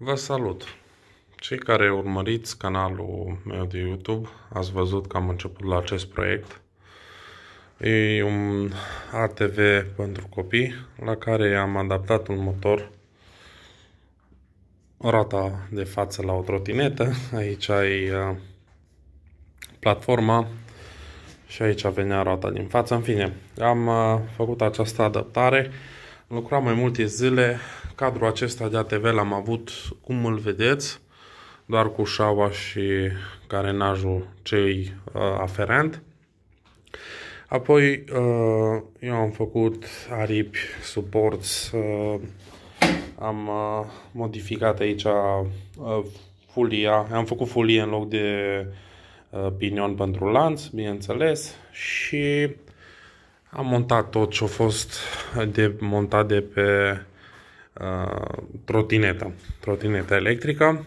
Vă salut! Cei care urmăriți canalul meu de YouTube, ați văzut că am început la acest proiect. E un ATV pentru copii, la care am adaptat un motor, rata de față la o trotinetă, aici ai uh, platforma și aici venea roata din față. În fine, am uh, făcut această adaptare, lucram mai multe zile cadrul acesta de ATV l-am avut, cum îl vedeți, doar cu șaua și carenajul cei uh, aferent. Apoi uh, eu am făcut aripi, suporți, uh, am uh, modificat aici uh, folia. am făcut folie în loc de uh, pinion pentru lanț, bineînțeles, și am montat tot ce a fost de montat de pe trotineta, uh, trotineta electrică.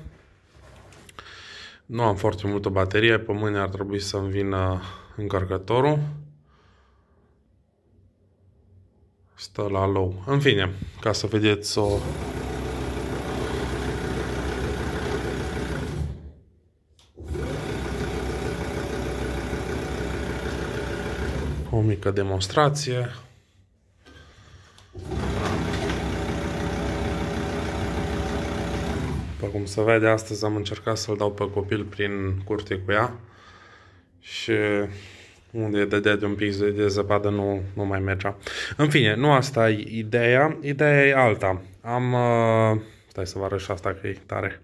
Nu am foarte multă baterie, pe mâine ar trebui să-mi vină încărcătorul. Stă la low. În fine, ca să vedeți o... O mică demonstrație. După cum se vede, astăzi am încercat să-l dau pe copil prin curte cu ea și unde dădea de un pic de zăpadă nu, nu mai mergea. În fine, nu asta e ideea, ideea e alta. Am... Uh, stai să vă arăt și asta că e tare.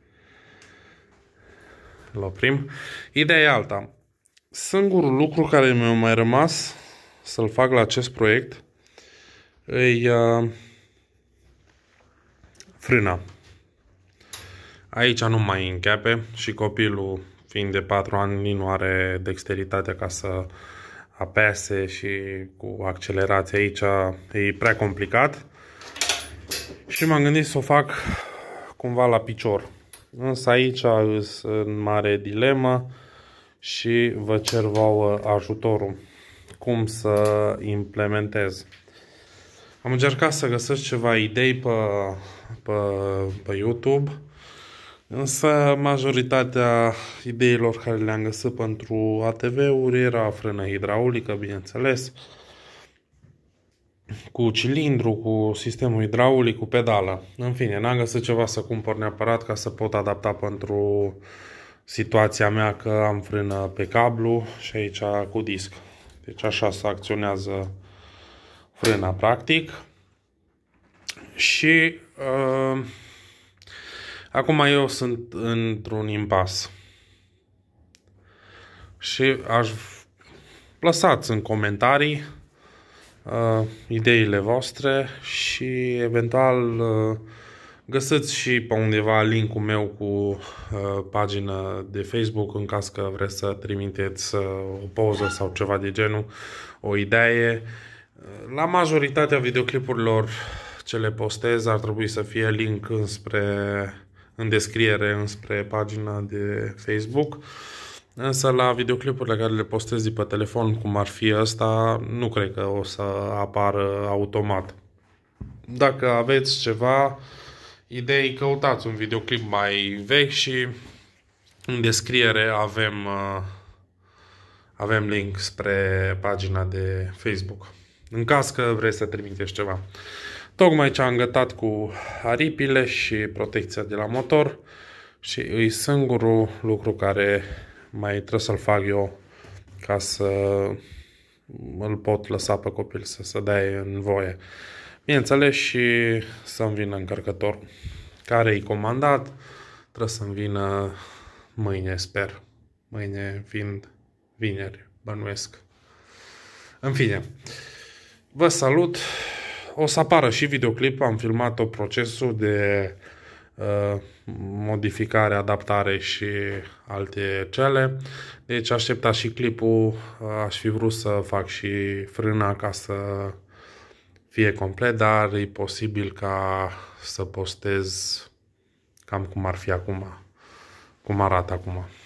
l oprim. Ideea e alta. Singurul lucru care mi-a mai rămas să-l fac la acest proiect îi... Uh, Frâna. Aici nu mai încape și copilul, fiind de 4 ani, nu are dexteritatea ca să apese și cu accelerație aici e prea complicat. Și m-am gândit să o fac cumva la picior. Însă aici sunt în mare dilemă și vă cer vouă ajutorul cum să implementez. Am încercat să găsesc ceva idei pe, pe, pe YouTube, însă majoritatea ideilor care le-am găsit pentru ATV-uri era frână hidraulică, bineînțeles, cu cilindru, cu sistemul hidraulic, cu pedală. În fine, n-am găsit ceva să cumpăr neapărat ca să pot adapta pentru situația mea că am frână pe cablu și aici cu disc. Deci așa se acționează frâna practic și uh, acum eu sunt într-un impas. Și aș lăsați în comentarii uh, ideile voastre și eventual uh, găsiți și pe undeva linkul meu cu uh, pagina de Facebook în caz că vreți să trimiteți uh, o poză sau ceva de genul, o idee. Uh, la majoritatea videoclipurilor ce le postez ar trebui să fie link înspre, în descriere înspre pagina de Facebook. Însă la videoclipurile care le postez de pe telefon, cum ar fi ăsta, nu cred că o să apară automat. Dacă aveți ceva idei, căutați un videoclip mai vechi și în descriere avem, uh, avem link spre pagina de Facebook în caz că vrei să trimitești ceva. Tocmai ce am gătat cu aripile și protecția de la motor și e singurul lucru care mai trebuie să-l fac eu ca să îl pot lăsa pe copil să se dea în voie. Bineînțeles și să-mi vină încărcător, care e comandat. Trebuie să-mi vină mâine, sper. Mâine fiind vineri, bănuiesc. În fine, Vă salut! O să apară și videoclip, am filmat-o procesul de uh, modificare, adaptare și alte cele. Deci aștepta și clipul, uh, aș fi vrut să fac și frâna ca să fie complet, dar e posibil ca să postez cam cum ar fi acum, cum arată acum.